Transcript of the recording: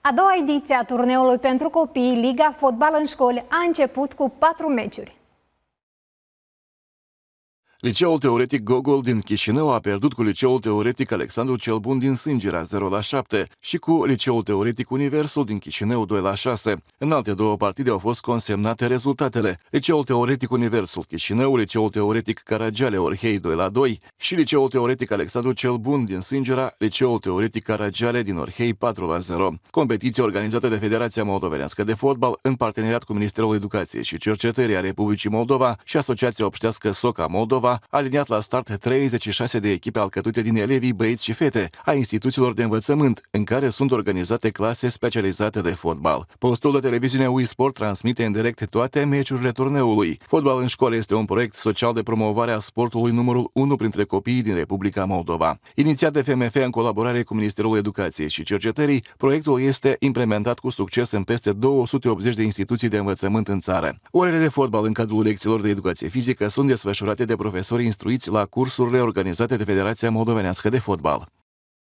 A doua ediție a turneului pentru copii Liga Fotbal în școli a început cu patru meciuri. Liceul teoretic Gogol din Chișinău a pierdut cu liceul teoretic Alexandru cel Bun din Sângera 0 la 7 și cu liceul teoretic Universul din Chișinău 2 la 6. În alte două partide au fost consemnate rezultatele. Liceul teoretic Universul Chișinău, liceul teoretic Caragiale Orhei 2 la 2 și liceul teoretic Alexandru cel Bun din Sângera, liceul teoretic Caragiale din Orhei 4 la 0. Competiție organizată de Federația Moldovenească de Fotbal în parteneriat cu Ministerul Educației și Cercetării a Republicii Moldova și Asociația Obștească Soca Moldova Craiova aliniat la start 36 de echipe alcătuite din elevii, băieți și fete a instituțiilor de învățământ, în care sunt organizate clase specializate de fotbal. Postul de televiziune UiSport transmite în direct toate meciurile turneului. Fotbal în școală este un proiect social de promovare a sportului numărul 1 printre copiii din Republica Moldova. Inițiat de FMF în colaborare cu Ministerul Educației și Cercetării, proiectul este implementat cu succes în peste 280 de instituții de învățământ în țară. Orele de fotbal în cadrul lecțiilor de educație fizică sunt desfășurate de profesori profesori instruiți la cursurile organizate de Federația Moldovenească de Fotbal.